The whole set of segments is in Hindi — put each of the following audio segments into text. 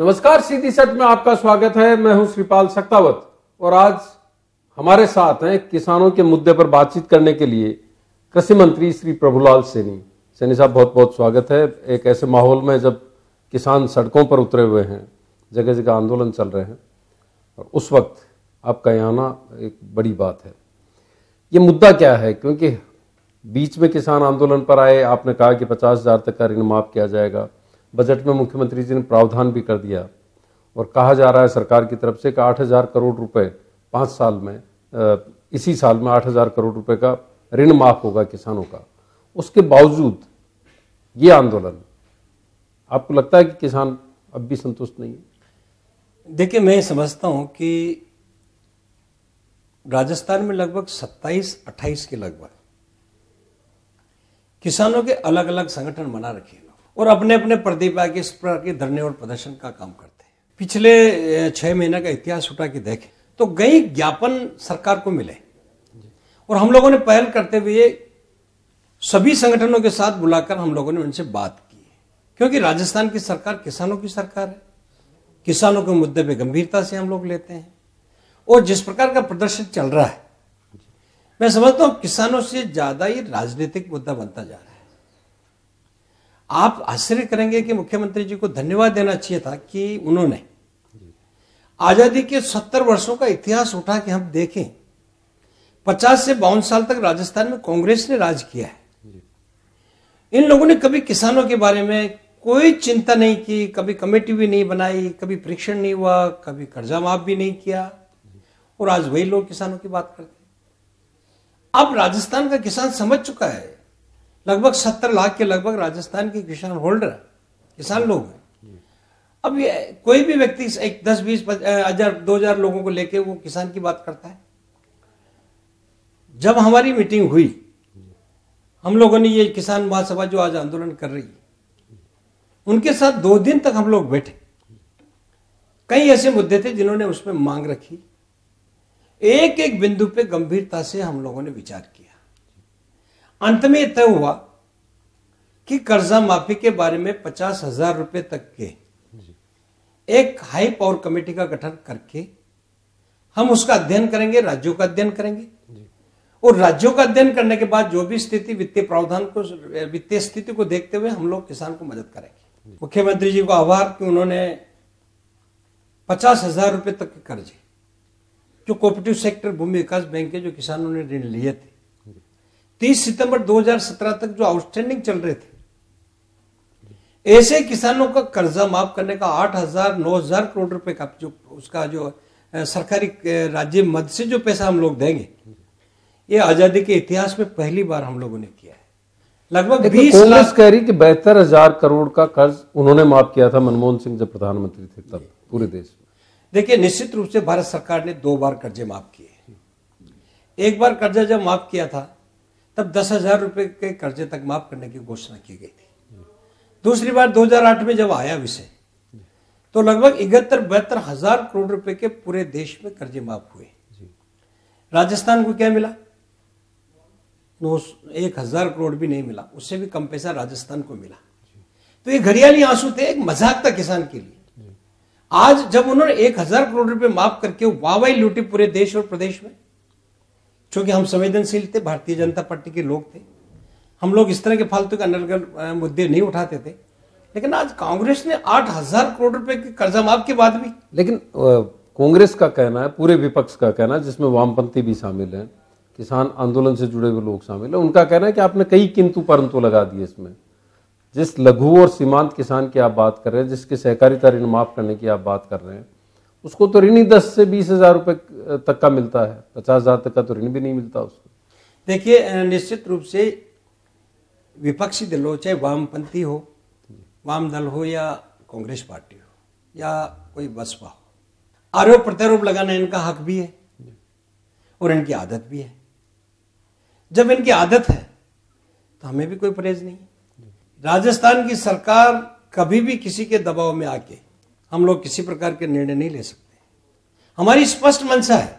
नमस्कार सीधी सच में आपका स्वागत है मैं हूं श्रीपाल सक्तावत और आज हमारे साथ हैं किसानों के मुद्दे पर बातचीत करने के लिए कृषि मंत्री श्री प्रभुलाल सैनी सैनी साहब बहुत बहुत स्वागत है एक ऐसे माहौल में जब किसान सड़कों पर उतरे हुए हैं जगह जगह आंदोलन चल रहे हैं और उस वक्त आपका यहाँ आना एक बड़ी बात है ये मुद्दा क्या है क्योंकि बीच में किसान आंदोलन पर आए आपने कहा कि पचास हजार तक का ऋण माफ किया जाएगा बजट में मुख्यमंत्री जी ने प्रावधान भी कर दिया और कहा जा रहा है सरकार की तरफ से कि आठ हज़ार करोड़ रुपए पाँच साल में इसी साल में आठ हज़ार करोड़ रुपए का ऋण माफ होगा किसानों का उसके बावजूद ये आंदोलन आपको लगता है कि किसान अब भी संतुष्ट नहीं है देखिए मैं समझता हूँ कि राजस्थान में लगभग 27-28 के लगभग किसानों के अलग अलग संगठन बना रखे हैं और अपने अपने प्रतिभा के इस प्रकार के धरने और प्रदर्शन का काम करते हैं पिछले छह महीने का इतिहास उठा के देखें तो कई ज्ञापन सरकार को मिले और हम लोगों ने पहल करते हुए सभी संगठनों के साथ बुलाकर हम लोगों ने उनसे बात की क्योंकि राजस्थान की सरकार किसानों की सरकार है किसानों के मुद्दे पे गंभीरता से हम लोग लेते हैं और जिस प्रकार का प्रदर्शन चल रहा है मैं समझता हूँ किसानों से ज़्यादा ये राजनीतिक मुद्दा बनता जा रहा है आप आश्चर्य करेंगे कि मुख्यमंत्री जी को धन्यवाद देना चाहिए था कि उन्होंने आजादी के सत्तर वर्षों का इतिहास उठा के हम देखें पचास से बावन साल तक राजस्थान में कांग्रेस ने राज किया है इन लोगों ने कभी किसानों के बारे में कोई चिंता नहीं की कभी कमेटी भी नहीं बनाई कभी परीक्षण नहीं हुआ कभी कर्जा माफ भी नहीं किया और आज वही लोग किसानों की बात करते अब राजस्थान का किसान समझ चुका है लगभग सत्तर लाख के लगभग राजस्थान के किसान होल्डर है किसान लोग हैं अब ये कोई भी व्यक्ति एक दस बीस हजार दो हजार लोगों को लेके वो किसान की बात करता है जब हमारी मीटिंग हुई हम लोगों ने ये किसान महासभा जो आज आंदोलन कर रही है उनके साथ दो दिन तक हम लोग बैठे कई ऐसे मुद्दे थे जिन्होंने उसमें मांग रखी एक एक बिंदु पे गंभीरता से हम लोगों ने विचार किया अंत में तय हुआ कि कर्जा माफी के बारे में पचास हजार रुपये तक के एक हाई पावर कमेटी का गठन करके हम उसका अध्ययन करेंगे राज्यों का अध्ययन करेंगे और राज्यों का अध्ययन करने के बाद जो भी स्थिति वित्तीय प्रावधान को वित्तीय स्थिति को देखते हुए हम लोग किसान को मदद करेंगे मुख्यमंत्री जी को आभार कि उन्होंने पचास हजार रुपए तक के कर्जे जो cooperative sector Bhumi Vikas bank के जो किसानों ने ऋण लिए थे 30 सितंबर 2017 तक जो आउटस्टैंडिंग चल रहे थे ऐसे किसानों का कर्जा माफ करने का 8000 9000 करोड़ रुपए का जो उसका जो सरकारी राज्य मद से जो पैसा हम लोग देंगे ये आजादी के इतिहास में पहली बार हम लोगों ने किया है लगभग बीस लाख कह रही कि बहत्तर हजार करोड़ का कर्ज उन्होंने माफ किया था मनमोहन सिंह जब प्रधानमंत्री थे तब पूरे देश में देखिए निश्चित रूप से भारत सरकार ने दो बार कर्जे माफ किए एक बार कर्जा जब माफ किया था तब दस हजार रुपये के कर्जे तक माफ करने की घोषणा की गई थी दूसरी बार 2008 में जब आया विषय तो लगभग इकहत्तर बहत्तर हजार करोड़ रुपए के पूरे देश में कर्जे माफ हुए राजस्थान को क्या मिला नौ एक हजार करोड़ भी नहीं मिला उससे भी कम पैसा राजस्थान को मिला तो ये घरियाली आंसू थे एक मजाक था किसान के लिए आज जब उन्होंने एक हजार करोड़ रुपए माफ करके वावाई लूटी पूरे देश और प्रदेश में चूंकि हम संवेदनशील थे भारतीय जनता पार्टी के लोग थे हम लोग इस तरह के फालतू के अंडरगर मुद्दे नहीं उठाते थे लेकिन आज कांग्रेस ने आठ हजार करोड़ रुपए के कर्जा माफ के बाद भी लेकिन कांग्रेस का कहना है पूरे विपक्ष का कहना है जिसमें वामपंथी भी शामिल हैं किसान आंदोलन से जुड़े हुए लोग शामिल हैं उनका कहना है कि आपने कई किंतु परंतु लगा दिए इसमें जिस लघु और सीमांत किसान की आप बात कर रहे हैं जिसके सहकारिता ऋण माफ करने की आप बात कर रहे हैं उसको तो ऋण ही दस से बीस हजार रुपए तक का मिलता है पचास हजार तक का तो ऋण भी नहीं मिलता उसको देखिए निश्चित रूप से विपक्षी दल हो चाहे वामपंथी हो वाम दल हो या कांग्रेस पार्टी हो या कोई बसपा हो आरोप प्रत्यारोप लगाना इनका हक भी है और इनकी आदत भी है जब इनकी आदत है तो हमें भी कोई परहेज नहीं है राजस्थान की सरकार कभी भी किसी के दबाव में आके हम लोग किसी प्रकार के निर्णय नहीं ले सकते हमारी स्पष्ट मंशा है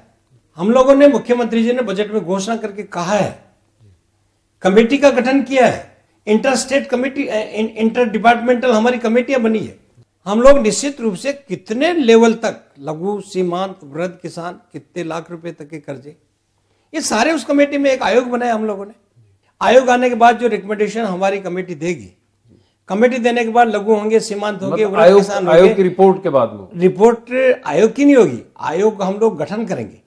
हम लोगों ने मुख्यमंत्री जी ने बजट में घोषणा करके कहा है कमेटी का गठन किया है inter state committee inter departmental हमारी कमेटियां बनी है हम लोग निश्चित रूप से कितने लेवल तक लघु सीमांत वृद्ध किसान कितने लाख रुपए तक के कर्जे ये सारे उस कमेटी में एक आयोग बनाया हम लोगों ने आयोग आने के बाद जो रिकमेंडेशन हमारी कमेटी देगी कमेटी देने के बाद लघु होंगे सीमांत होंगे मतलब आयोग, आयोग की रिपोर्ट के बाद रिपोर्ट आयोग की नहीं होगी आयोग हम लोग गठन करेंगे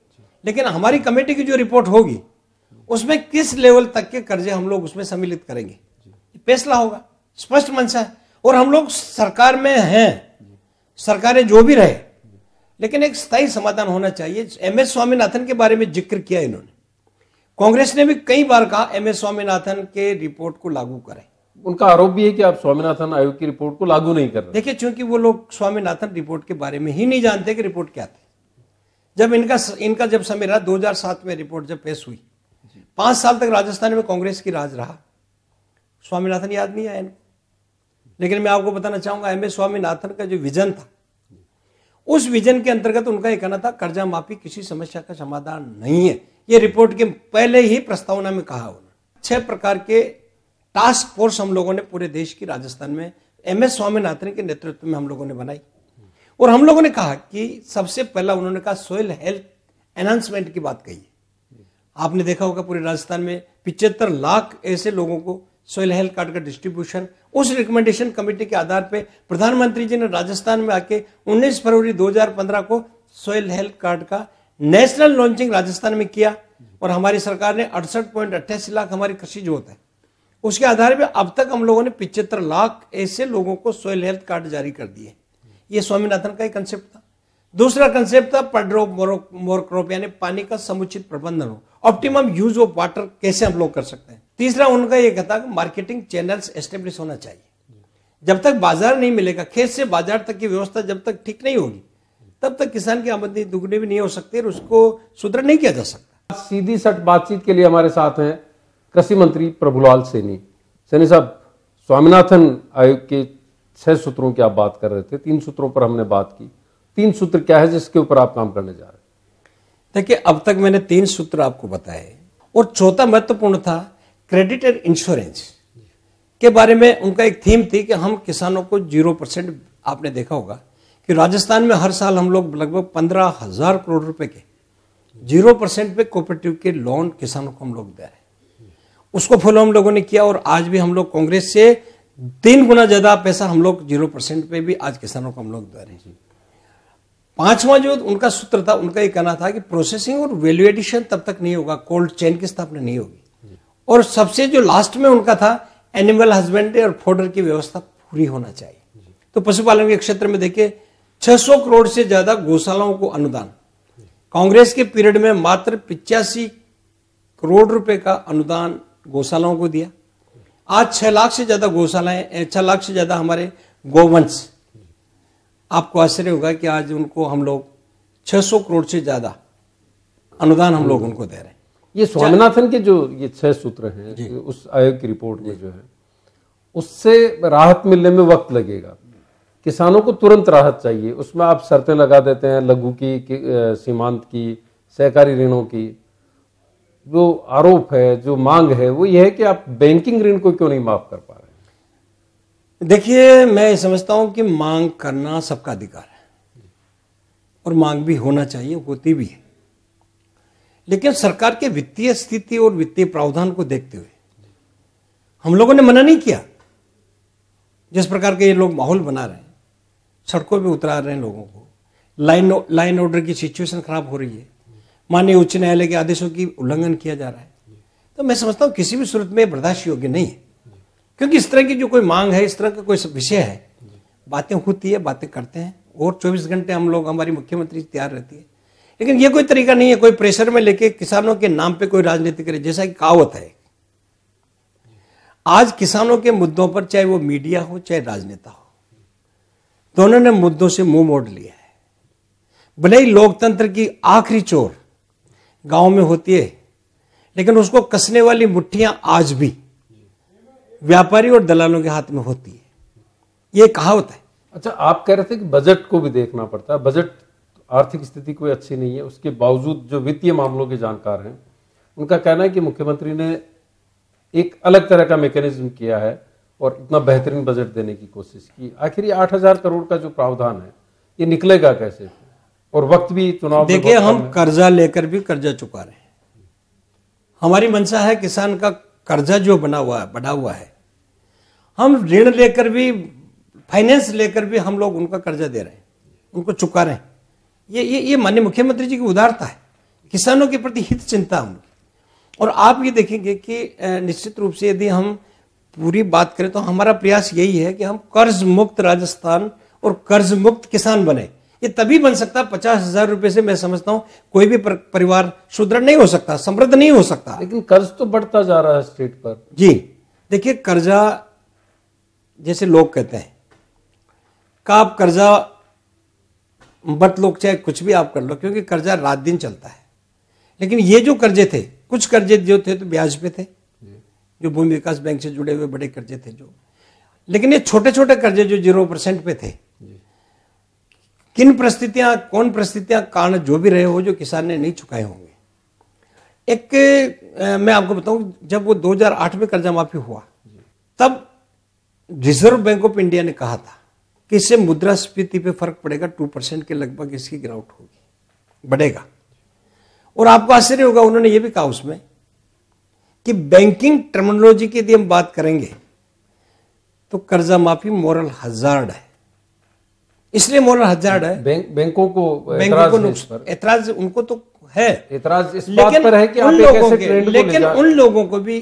लेकिन हमारी कमेटी की जो रिपोर्ट होगी उसमें किस लेवल तक के कर्जे हम लोग उसमें सम्मिलित करेंगे फैसला होगा स्पष्ट मंशा है और हम लोग सरकार में हैं सरकारें जो भी रहे लेकिन एक स्थायी समाधान होना चाहिए एम एस स्वामीनाथन के बारे में जिक्र किया इन्होंने कांग्रेस ने भी कई बार कहा एम एस स्वामीनाथन के रिपोर्ट को लागू करें उनका आरोप भी है कि आप स्वामीनाथन आयोग की रिपोर्ट को लागू नहीं कर रहे देखिए चूंकि वो लोग स्वामीनाथन रिपोर्ट के बारे में ही नहीं जानते कि रिपोर्ट क्या थी जब इनका इनका जब समय रहा दो में रिपोर्ट जब पेश हुई पांच साल तक राजस्थान में कांग्रेस की राज रहा स्वामीनाथन याद नहीं आया लेकिन मैं आपको बताना चाहूंगा एम एस स्वामीनाथन का जो विजन था उस विजन के अंतर्गत उनका यह कहना था कर्जा माफी किसी समस्या का समाधान नहीं है ये रिपोर्ट के पहले ही प्रस्तावना में कहा उन्होंने छह प्रकार के टास्क फोर्स हम लोगों ने पूरे देश की राजस्थान में एम एस स्वामीनाथन के नेतृत्व में हम लोगों ने बनाई और हम लोगों ने कहा कि सबसे पहला उन्होंने कहा सोयल हेल्थ एनहांसमेंट की बात कही आपने देखा होगा पूरे राजस्थान में पिछहत्तर लाख ऐसे लोगों को सोयल हेल्थ कार्ड का डिस्ट्रीब्यूशन उस रिकमेंडेशन कमेटी के आधार पर प्रधानमंत्री जी ने राजस्थान में आके 19 फरवरी 2015 को सोयल हेल्थ कार्ड का नेशनल लॉन्चिंग राजस्थान में किया और हमारी सरकार ने अड़सठ लाख हमारी कृषि जो होता है उसके आधार पर अब तक हम लोगों ने पिचहत्तर लाख ऐसे लोगों को सोयल हेल्थ कार्ड जारी कर दिए ये स्वामीनाथन का ही कंसेप्ट था दूसरा कंसेप्ट था पड्रो मोरक्रोप यानी पानी का समुचित प्रबंधन हो ऑप्टिमम यूज ऑफ वाटर कैसे हम लोग कर सकते हैं तीसरा उनका यह कहता कि मार्केटिंग चैनल्स एस्टेब्लिश होना चाहिए जब तक बाजार नहीं मिलेगा खेत से बाजार तक की व्यवस्था जब तक ठीक नहीं होगी तब तक किसान की आमदनी दुगनी भी नहीं हो सकती और उसको सुदृढ़ नहीं किया जा सकता सीधी सट बातचीत के लिए हमारे साथ हैं कृषि मंत्री प्रभुलाल सैनी सैनी साहब स्वामीनाथन आयोग के छह सूत्रों की आप बात कर रहे थे तीन सूत्रों पर हमने बात की तीन सूत्र क्या है जिसके ऊपर आप काम करने जा रहे हैं देखिए अब तक मैंने तीन सूत्र आपको बताए और चौथा महत्वपूर्ण था क्रेडिट एंड इंश्योरेंस के बारे में उनका एक थीम थी कि हम किसानों को जीरो परसेंट आपने देखा होगा कि राजस्थान में हर साल हम लोग लगभग पंद्रह हजार करोड़ रुपए के जीरो परसेंट पे कोऑपरेटिव के लोन किसानों को हम लोग दे रहे हैं उसको फॉलो हम लोगों ने किया और आज भी हम लोग कांग्रेस से तीन गुना ज़्यादा पैसा हम लोग जीरो परसेंट पे भी आज किसानों को हम लोग दे रहे हैं पांचवा जो उनका सूत्र था उनका ये कहना था कि प्रोसेसिंग और वैल्यू एडिशन तब तक नहीं होगा कोल्ड चेन की स्थापना नहीं होगी और सबसे जो लास्ट में उनका था एनिमल हस्बेंड्री और फोडर की व्यवस्था पूरी होना चाहिए तो पशुपालन के क्षेत्र में देखिए 600 करोड़ से ज्यादा गौशालाओं को अनुदान कांग्रेस के पीरियड में मात्र पिचासी करोड़ रुपए का अनुदान गौशालाओं को दिया आज छह लाख से ज्यादा गौशालाएं छह लाख से ज्यादा हमारे गोवंश आपको आश्चर्य होगा कि आज उनको हम लोग छह सौ करोड़ से ज्यादा अनुदान हम लोग उनको दे रहे हैं ये स्वामीनाथन के जो ये छह सूत्र हैं उस आयोग की रिपोर्ट में जो है उससे राहत मिलने में वक्त लगेगा किसानों को तुरंत राहत चाहिए उसमें आप शर्तें लगा देते हैं लघु की सीमांत की सहकारी ऋणों की जो आरोप है जो मांग है वो ये है कि आप बैंकिंग ऋण को क्यों नहीं माफ कर पा रहे देखिए मैं समझता हूं कि मांग करना सबका अधिकार है और मांग भी होना चाहिए होती भी है लेकिन सरकार के वित्तीय स्थिति और वित्तीय प्रावधान को देखते हुए हम लोगों ने मना नहीं किया जिस प्रकार के ये लोग माहौल बना रहे हैं सड़कों पर उतरा रहे हैं लोगों को लाइन लाइन ऑर्डर की सिचुएशन खराब हो रही है माननीय उच्च न्यायालय के आदेशों की उल्लंघन किया जा रहा है तो मैं समझता हूँ किसी भी सूरत में बर्दाश्त योग्य नहीं है क्योंकि इस तरह की जो कोई मांग है इस तरह का कोई विषय है बातें होती है बातें करते हैं और 24 घंटे हम लोग हमारी मुख्यमंत्री तैयार रहती है लेकिन ये कोई तरीका नहीं है कोई प्रेशर में लेके किसानों के नाम पे कोई राजनीति करे जैसा कि कहावत है आज किसानों के मुद्दों पर चाहे वो मीडिया हो चाहे राजनेता हो दोनों ने मुद्दों से मुंह मोड़ लिया है भले ही लोकतंत्र की आखिरी चोर गांव में होती है लेकिन उसको कसने वाली मुठ्ठियां आज भी व्यापारी और दलालों के हाथ में होती है ये कहावत है अच्छा आप कह रहे थे कि बजट को भी देखना पड़ता है बजट आर्थिक स्थिति कोई अच्छी नहीं है उसके बावजूद जो वित्तीय मामलों के जानकार हैं उनका कहना है कि मुख्यमंत्री ने एक अलग तरह का मैकेनिज्म किया है और इतना बेहतरीन बजट देने की कोशिश की आखिर ये आठ हजार करोड़ का जो प्रावधान है ये निकलेगा कैसे और वक्त भी चुनाव देखिए हम कर्जा लेकर भी कर्जा चुका रहे हैं हमारी मंशा है किसान का कर्जा जो बना हुआ है बढ़ा हुआ है हम ऋण लेकर भी फाइनेंस लेकर भी हम लोग उनका कर्जा दे रहे हैं उनको चुका रहे हैं ये ये ये माननीय मुख्यमंत्री जी की उदारता है किसानों के प्रति हित चिंता हम और आप ये देखेंगे कि निश्चित रूप से यदि हम पूरी बात करें तो हमारा प्रयास यही है कि हम कर्ज मुक्त राजस्थान और कर्ज मुक्त किसान बने ये तभी बन सकता पचास हजार रुपए से मैं समझता हूँ कोई भी पर, परिवार सुदृढ़ नहीं हो सकता समृद्ध नहीं हो सकता लेकिन कर्ज तो बढ़ता जा रहा है स्टेट पर जी देखिए कर्जा जैसे लोग कहते हैं का आप कर्जा बट लोग चाहे कुछ भी आप कर लो क्योंकि कर्जा रात दिन चलता है लेकिन ये जो कर्जे थे कुछ कर्जे जो थे तो ब्याज पे थे जो भूमि विकास बैंक से जुड़े हुए बड़े कर्जे थे जो लेकिन ये छोटे छोटे कर्जे जो जीरो परसेंट पे थे किन परिस्थितियां कौन परिस्थितियां कारण जो भी रहे हो जो किसान ने नहीं चुकाए होंगे एक ए, मैं आपको बताऊं जब वो 2008 में कर्जा माफी हुआ तब रिजर्व बैंक ऑफ इंडिया ने कहा था कि इससे मुद्रास्फीति पे फर्क पड़ेगा टू परसेंट के लगभग इसकी गिरावट होगी बढ़ेगा और आपको आश्चर्य होगा उन्होंने ये भी कहा उसमें कि बैंकिंग टर्मिनोलॉजी की यदि हम बात करेंगे तो कर्जा माफी मॉरल हजार्ड है इसलिए मोरल हजार है बैंक, बैंकों को बैंकों को एतराज उनको तो है एतराज इस बात पर है कि उन लोगों के लेकिन उन लोगों को भी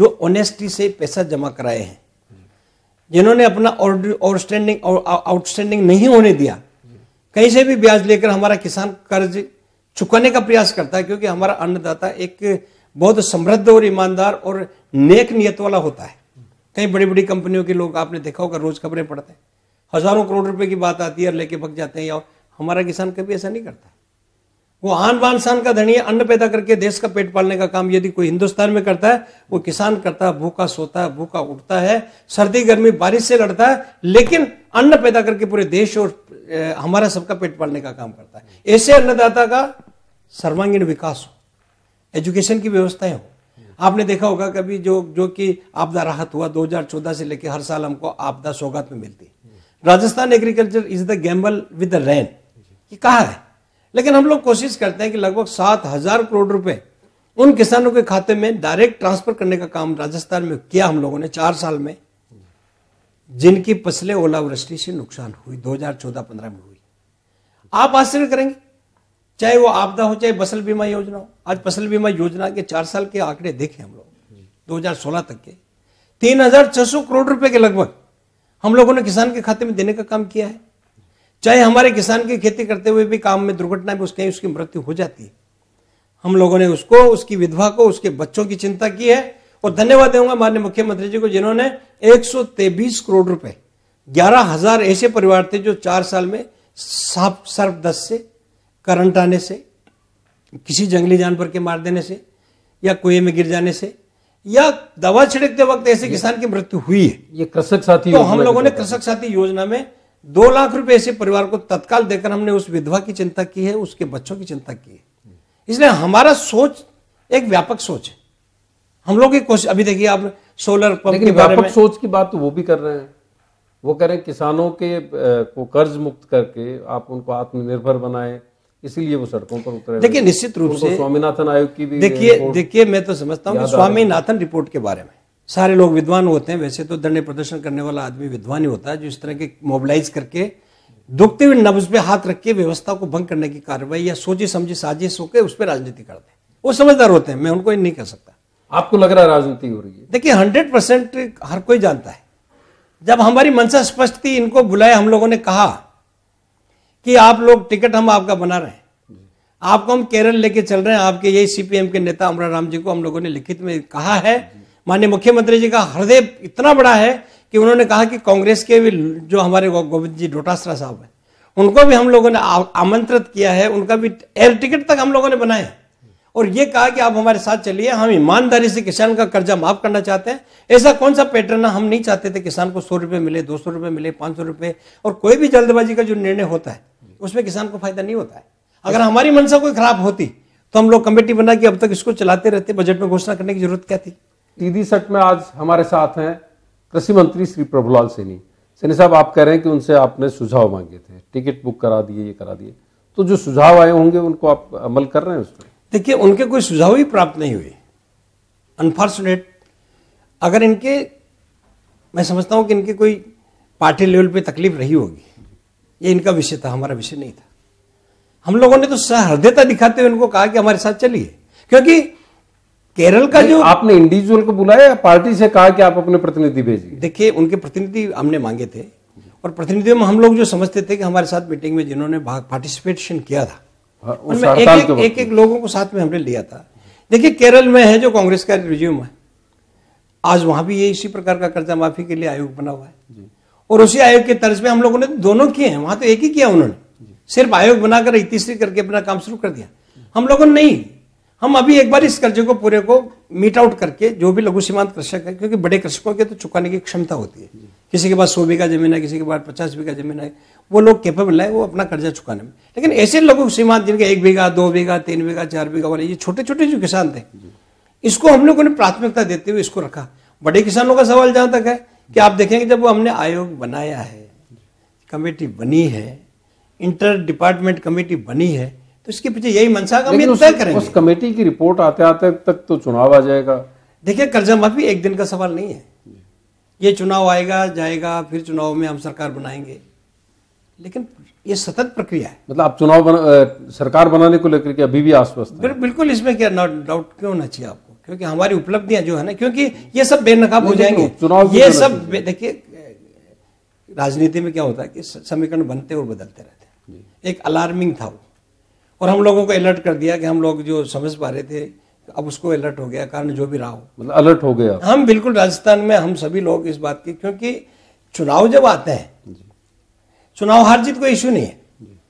जो ऑनेस्टी से पैसा जमा कराए हैं जिन्होंने अपना आउटस्टैंडिंग आउटस्टैंडिंग नहीं होने दिया कहीं से भी ब्याज लेकर हमारा किसान कर्ज चुकाने का प्रयास करता है क्योंकि हमारा अन्नदाता एक बहुत समृद्ध और ईमानदार और नेक नियत वाला होता है कई बड़ी बड़ी कंपनियों के लोग आपने देखा होगा रोज खबरें पढ़ते हैं हजारों करोड़ रुपए की बात आती है और लेके भग जाते हैं या हमारा किसान कभी ऐसा नहीं करता वो आन बान शान का धनी अन्न पैदा करके देश का पेट पालने का काम यदि कोई हिंदुस्तान में करता है वो किसान करता है भूखा सोता है भूखा उठता है सर्दी गर्मी बारिश से लड़ता है लेकिन अन्न पैदा करके पूरे देश और हमारा सबका पेट पालने का काम करता है ऐसे अन्नदाता का सर्वांगीण विकास हो एजुकेशन की व्यवस्थाएं हो आपने देखा होगा कभी जो जो कि आपदा राहत हुआ 2014 से लेकर हर साल हमको आपदा सौगात में मिलती है Rajasthan agriculture is the gamble with the rain ये कहा है लेकिन हम लोग कोशिश करते हैं कि लगभग सात हजार करोड़ रुपए उन किसानों के खाते में डायरेक्ट ट्रांसफर करने का काम राजस्थान में किया हम लोगों ने चार साल में जिनकी फसलें ओलावृष्टि से नुकसान हुई 2014-15 में हुई आप आश्चर्य करेंगे चाहे वो आपदा हो चाहे फसल बीमा योजना हो आज फसल बीमा योजना के चार साल के आंकड़े देखे हम लोग दो तक के तीन करोड़ रुपए के लगभग हम लोगों ने किसान के खाते में देने का काम किया है चाहे हमारे किसान की खेती करते हुए भी काम में दुर्घटना में उसके उसकी मृत्यु हो जाती है हम लोगों ने उसको उसकी विधवा को उसके बच्चों की चिंता की है और धन्यवाद दूंगा माननीय मुख्यमंत्री जी को जिन्होंने एक करोड़ रुपए ग्यारह हजार ऐसे परिवार थे जो चार साल में साफ दस से करंट आने से किसी जंगली जानवर के मार देने से या कुएं में गिर जाने से या दवा छिड़कते वक्त ऐसे किसान की मृत्यु हुई है ये कृषक साथी तो हम लोगों ने कृषक साथी योजना में दो लाख रुपए ऐसे परिवार को तत्काल देकर हमने उस विधवा की चिंता की है उसके बच्चों की चिंता की है इसलिए हमारा सोच एक व्यापक सोच है हम लोग की कोशिश अभी देखिए आप सोलर पंप के बारे में सोच की बात तो वो भी कर रहे हैं वो करें किसानों के को कर्ज मुक्त करके आप उनको आत्मनिर्भर बनाएं इसीलिए वो सड़कों पर उतरे देखिए निश्चित रूप से स्वामीनाथन आयोग की भी देखिए uh, देखिए मैं तो समझता हूँ स्वामीनाथन रिपोर्ट के बारे में सारे लोग विद्वान होते हैं वैसे तो धरने प्रदर्शन करने वाला आदमी विद्वान ही होता है जो इस तरह के मोबिलाइज करके दुखते हुए नब्ज पे हाथ रख के व्यवस्था को भंग करने की कार्रवाई या सोची समझे साजिश होकर उस पर राजनीति करते हैं वो समझदार होते हैं मैं उनको नहीं कर सकता आपको लग रहा है राजनीति हो रही है देखिए हंड्रेड परसेंट हर कोई जानता है जब हमारी मनसा स्पष्ट थी इनको बुलाया हम लोगों ने कहा कि आप लोग टिकट हम आपका बना रहे हैं आपको हम केरल लेके चल रहे हैं आपके यही सीपीएम के नेता अमरा राम जी को हम लोगों ने लिखित में कहा है माननीय मुख्यमंत्री जी का हृदय इतना बड़ा है कि उन्होंने कहा कि कांग्रेस के भी जो हमारे गोविंद जी डोटासरा साहब हैं उनको भी हम लोगों ने आमंत्रित किया है उनका भी एयर टिकट तक हम लोगों ने बनाए और ये कहा कि आप हमारे साथ चलिए हम ईमानदारी से किसान का कर्जा माफ करना चाहते हैं ऐसा कौन सा पैटर्न हम नहीं चाहते थे किसान को सौ रुपये मिले दो सौ रुपये मिले पाँच सौ रुपये और कोई भी जल्दबाजी का जो निर्णय होता है उसमें किसान को फायदा नहीं होता है अगर हमारी मनसा कोई खराब होती तो हम लोग कमेटी बना के अब तक इसको चलाते रहते बजट में घोषणा करने की जरूरत क्या थी दीदी सट में आज हमारे साथ हैं कृषि मंत्री श्री प्रभुलाल सैनी सैनी साहब आप कह रहे हैं कि उनसे आपने सुझाव मांगे थे टिकट बुक करा दिए ये करा दिए तो जो सुझाव आए होंगे उनको आप अमल कर रहे हैं उस पर देखिए उनके कोई सुझाव ही प्राप्त नहीं हुए अनफॉर्चुनेट अगर इनके मैं समझता हूँ कि इनकी कोई पार्टी लेवल पे तकलीफ रही होगी ये इनका विषय था हमारा विषय नहीं था हम लोगों ने तो सहृदयता दिखाते हुए इनको कहा कि हमारे साथ चलिए क्योंकि केरल का जो आपने इंडिविजुअल को बुलाया या पार्टी से कहा कि आप अपने प्रतिनिधि भेजिए देखिए उनके प्रतिनिधि हमने मांगे थे और प्रतिनिधियों में हम लोग जो समझते थे कि हमारे साथ मीटिंग में जिन्होंने भाग पार्टिसिपेशन किया था हाँ, उनमें एक एक, एक एक लोगों को साथ में हमने लिया था देखिए केरल में है जो कांग्रेस का रिज्यूम है आज वहां भी ये इसी प्रकार का कर्जा माफी के लिए आयोग बना हुआ है और उसी आयोग के तर्ज में हम लोगों ने दोनों किए हैं वहां तो एक ही किया उन्होंने सिर्फ आयोग बनाकर तीसरी करके अपना काम शुरू कर दिया हम लोगों ने नहीं हम अभी एक बार इस कर्जे को पूरे को मीट आउट करके जो भी लघु सीमांत कृषक है क्योंकि बड़े कृषकों के तो चुकाने की क्षमता होती है किसी के पास सौ बीघा जमीन है किसी के पास पचास बीघा जमीन है वो लोग कैपेबल है वो अपना कर्जा चुकाने में लेकिन ऐसे लघु सीमांत जिनके एक बीघा दो बीघा तीन बीघा चार बीघा वाले ये छोटे छोटे जो किसान थे इसको हम लोगों ने प्राथमिकता देते हुए इसको रखा बड़े किसानों का सवाल जहां तक है कि आप देखेंगे जब वो हमने आयोग बनाया है कमेटी बनी है इंटर डिपार्टमेंट कमेटी बनी है तो इसके पीछे यही मंशा का उस, उस कमेटी की रिपोर्ट आते आते तक तो चुनाव आ जाएगा देखिए कर्जा माफी एक दिन का सवाल नहीं है ये चुनाव आएगा जाएगा फिर चुनाव में हम सरकार बनाएंगे लेकिन ये सतत प्रक्रिया है मतलब आप चुनाव बना, सरकार बनाने को लेकर के अभी भी आश्वस्त बिल्कुल इसमें क्या डाउट क्यों होना चाहिए आपको क्योंकि हमारी उपलब्धियां जो है ना क्योंकि ये सब बेनकाब हो जाएंगे चुनाव ये सब देखिए राजनीति में क्या होता है कि समीकरण बनते और बदलते रहते हैं एक अलार्मिंग था वो और हम लोगों को अलर्ट कर दिया कि हम लोग जो समझ पा रहे थे अब उसको अलर्ट हो गया कारण जो भी रहा हो मतलब अलर्ट हो गया हम बिल्कुल राजस्थान में हम सभी लोग इस बात के क्योंकि चुनाव जब आते हैं चुनाव हार जीत कोई इशू नहीं है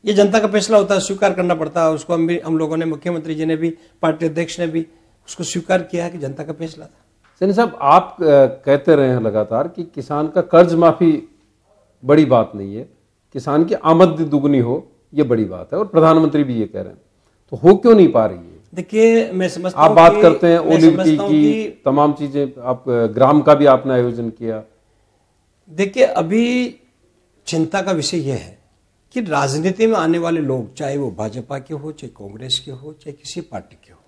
ये जनता का फैसला होता है स्वीकार करना पड़ता है उसको हम भी हम लोगों ने मुख्यमंत्री जी ने भी पार्टी अध्यक्ष ने भी उसको स्वीकार किया है कि जनता का फैसला था सैनी साहब आप कहते रहे हैं लगातार कि किसान का कर्ज माफी बड़ी बात नहीं है किसान की आमद दुगनी हो ये बड़ी बात है और प्रधानमंत्री भी ये कह रहे हैं तो हो क्यों नहीं पा रही है देखिए मैं समझता आप बात करते हैं की, की तमाम चीजें आप ग्राम का भी आपने आयोजन किया देखिए अभी चिंता का विषय यह है कि राजनीति में आने वाले लोग चाहे वो भाजपा के हो चाहे कांग्रेस के हो चाहे किसी पार्टी के हो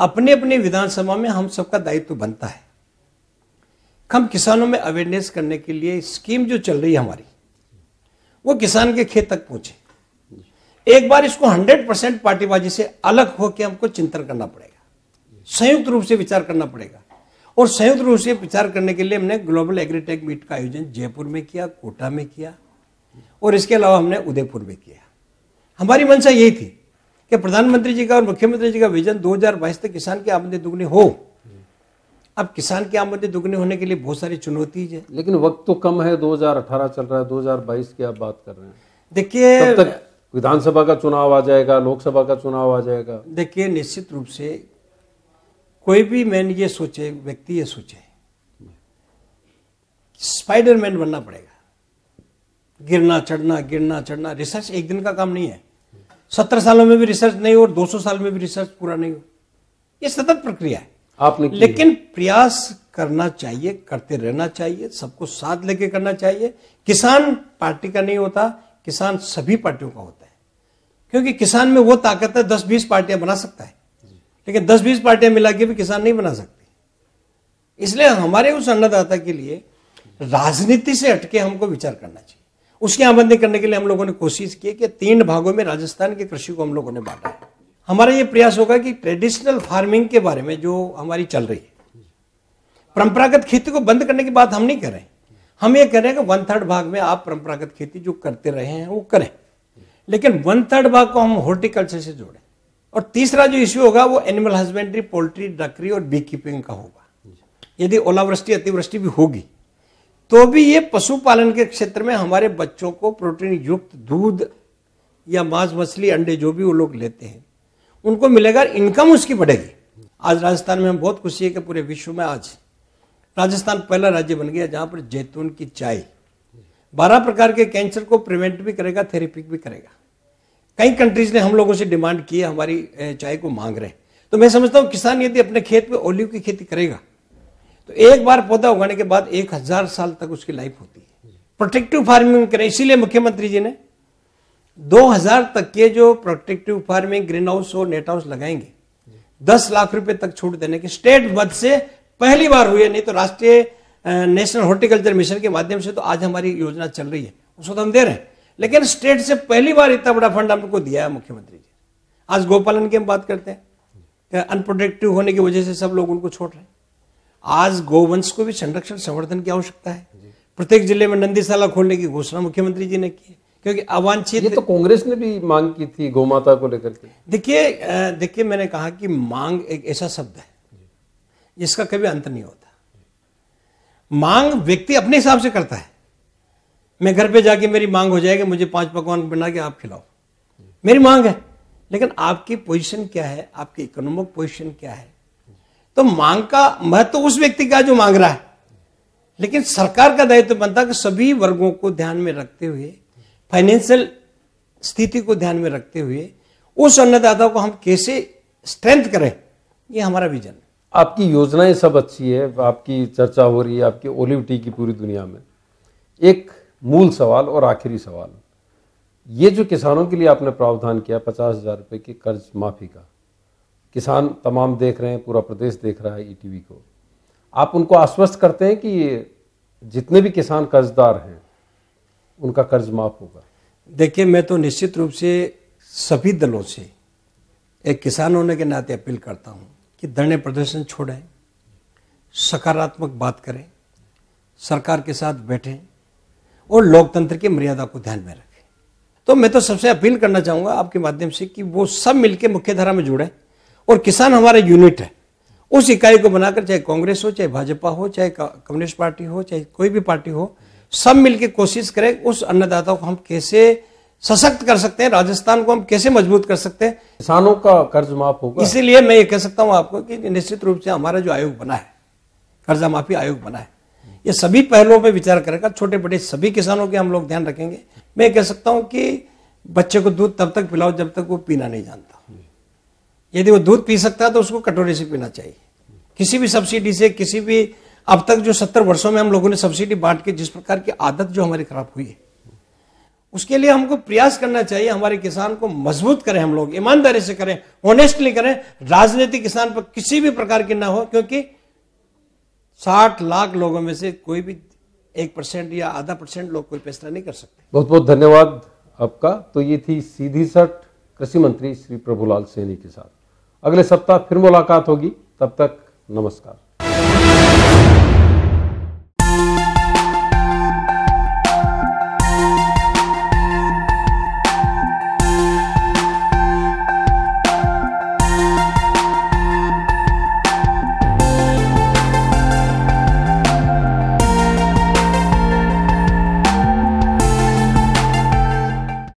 अपने अपने विधानसभा में हम सबका दायित्व तो बनता है हम किसानों में अवेयरनेस करने के लिए स्कीम जो चल रही है हमारी वो किसान के खेत तक पहुंचे एक बार इसको 100 परसेंट पार्टीबाजी से अलग होकर हमको चिंतन करना पड़ेगा संयुक्त रूप से विचार करना पड़ेगा और संयुक्त रूप से विचार करने के लिए हमने ग्लोबल एग्रीटेक मीट का आयोजन जयपुर में किया कोटा में किया और इसके अलावा हमने उदयपुर में किया हमारी मंशा यही थी कि प्रधानमंत्री जी का और मुख्यमंत्री जी का विजन 2022 तक किसान की आमदनी दुगनी हो अब किसान की आमदनी दुगनी होने के लिए बहुत सारी चुनौती है लेकिन वक्त तो कम है 2018 चल रहा है 2022 की आप बात कर रहे हैं देखिए तक विधानसभा का चुनाव आ जाएगा लोकसभा का चुनाव आ जाएगा देखिए निश्चित रूप से कोई भी मैन ये सोचे व्यक्ति ये सोचे स्पाइडरमैन बनना पड़ेगा गिरना चढ़ना गिरना चढ़ना रिसर्च एक दिन का काम नहीं है सत्तर सालों में भी रिसर्च नहीं हो और दो सौ साल में भी रिसर्च पूरा नहीं हो ये सतत प्रक्रिया है आपने लेकिन प्रयास करना चाहिए करते रहना चाहिए सबको साथ लेके करना चाहिए किसान पार्टी का नहीं होता किसान सभी पार्टियों का होता है क्योंकि किसान में वो ताकत है दस बीस पार्टियां बना सकता है लेकिन दस बीस पार्टियां मिला के भी किसान नहीं बना सकती इसलिए हमारे उस अन्नदाता के लिए राजनीति से हटके हमको विचार करना चाहिए उसकी आबंदी करने के लिए हम लोगों ने कोशिश की कि तीन भागों में राजस्थान की कृषि को हम लोगों ने बांटा है हमारा ये प्रयास होगा कि ट्रेडिशनल फार्मिंग के बारे में जो हमारी चल रही है परंपरागत खेती को बंद करने की बात हम नहीं कर रहे हम ये कह रहे हैं कि वन थर्ड भाग में आप परंपरागत खेती जो करते रहे हैं वो करें लेकिन वन थर्ड भाग को हम हॉर्टिकल्चर से जोड़ें और तीसरा जो इश्यू होगा वो एनिमल हस्बेंड्री पोल्ट्री डकरी और बी कीपिंग का होगा यदि ओलावृष्टि अतिवृष्टि भी होगी तो भी ये पशुपालन के क्षेत्र में हमारे बच्चों को प्रोटीन युक्त दूध या मांस मछली अंडे जो भी वो लोग लेते हैं उनको मिलेगा इनकम उसकी बढ़ेगी आज राजस्थान में हम बहुत खुशी है कि पूरे विश्व में आज राजस्थान पहला राज्य बन गया जहां पर जैतून की चाय बारह प्रकार के कैंसर को प्रिवेंट भी करेगा थेरेपिक भी करेगा कई कंट्रीज ने हम लोगों से डिमांड की है हमारी चाय को मांग रहे हैं तो मैं समझता हूँ किसान यदि अपने खेत में ओलिव की खेती करेगा तो एक बार पौधा उगाने के बाद एक हजार साल तक उसकी लाइफ होती है प्रोटेक्टिव फार्मिंग करें इसीलिए मुख्यमंत्री जी ने 2000 तक के जो प्रोटेक्टिव फार्मिंग ग्रीन हाउस और नेट हाउस लगाएंगे 10 लाख रुपए तक छूट देने की स्टेट मद से पहली बार हुई है नहीं तो राष्ट्रीय नेशनल हॉर्टिकल्चर मिशन के माध्यम से तो आज हमारी योजना चल रही है उसको तो हम दे रहे हैं लेकिन स्टेट से पहली बार इतना बड़ा फंड हमको दिया है मुख्यमंत्री जी आज गोपालन की हम बात करते हैं अनप्रोटेक्टिव होने की वजह से सब लोग उनको छोड़ रहे हैं आज गोवंश को भी संरक्षण संवर्धन की आवश्यकता है प्रत्येक जिले में नंदीशाला खोलने की घोषणा मुख्यमंत्री जी ने की क्योंकि अवांछित ये तो कांग्रेस ने भी मांग की थी गोमाता को लेकर के देखिए देखिए मैंने कहा कि मांग एक ऐसा शब्द है जिसका कभी अंत नहीं होता मांग व्यक्ति अपने हिसाब से करता है मैं घर पे जाके मेरी मांग हो जाएगी मुझे पांच पकवान बना के आप खिलाओ मेरी मांग है लेकिन आपकी पोजीशन क्या है आपकी इकोनॉमिक पोजीशन क्या है तो मांग का महत्व तो उस व्यक्ति का जो मांग रहा है लेकिन सरकार का दायित्व तो बनता कि सभी वर्गों को ध्यान में रखते हुए फाइनेंशियल स्थिति को ध्यान में रखते हुए उस अन्नदाता को हम कैसे स्ट्रेंथ करें ये हमारा विजन है आपकी योजनाएं सब अच्छी है आपकी चर्चा हो रही है आपकी ओलिव टी की पूरी दुनिया में एक मूल सवाल और आखिरी सवाल ये जो किसानों के लिए आपने प्रावधान किया पचास हजार रुपये की कर्ज माफ़ी का किसान तमाम देख रहे हैं पूरा प्रदेश देख रहा है ईटीवी e को आप उनको आश्वस्त करते हैं कि जितने भी किसान कर्जदार हैं उनका कर्ज माफ होगा देखिए मैं तो निश्चित रूप से सभी दलों से एक किसान होने के नाते अपील करता हूं कि धरने प्रदर्शन छोड़ें सकारात्मक बात करें सरकार के साथ बैठें और लोकतंत्र की मर्यादा को ध्यान में रखें तो मैं तो सबसे अपील करना चाहूँगा आपके माध्यम से कि वो सब मिलकर मुख्यधारा में जुड़ें और किसान हमारा यूनिट है उस इकाई को बनाकर चाहे कांग्रेस हो चाहे भाजपा हो चाहे कम्युनिस्ट पार्टी हो चाहे कोई भी पार्टी हो सब मिलकर कोशिश करें उस अन्नदाता को हम कैसे सशक्त कर सकते हैं राजस्थान को हम कैसे मजबूत कर सकते हैं किसानों का कर्ज माफ होगा इसीलिए मैं ये कह सकता हूं आपको कि निश्चित रूप से हमारा जो आयोग बना है कर्जा माफी आयोग बना है ये सभी पहलुओं पर विचार करेगा छोटे बड़े सभी किसानों के हम लोग ध्यान रखेंगे मैं कह सकता हूं कि बच्चे को दूध तब तक पिलाओ जब तक वो पीना नहीं जानता यदि वो दूध पी सकता है तो उसको कटोरे से पीना चाहिए किसी भी सब्सिडी से किसी भी अब तक जो सत्तर वर्षों में हम लोगों ने सब्सिडी बांट के जिस प्रकार की आदत जो हमारी खराब हुई है उसके लिए हमको प्रयास करना चाहिए हमारे किसान को मजबूत करें हम लोग ईमानदारी से करें ऑनेस्टली करें राजनीति किसान पर किसी भी प्रकार की ना हो क्योंकि साठ लाख लोगों में से कोई भी एक परसेंट या आधा परसेंट लोग कोई फैसला नहीं कर सकते बहुत बहुत धन्यवाद आपका तो ये थी सीधी सट कृषि मंत्री श्री प्रभुलाल सैनी के साथ अगले सप्ताह फिर मुलाकात होगी तब तक नमस्कार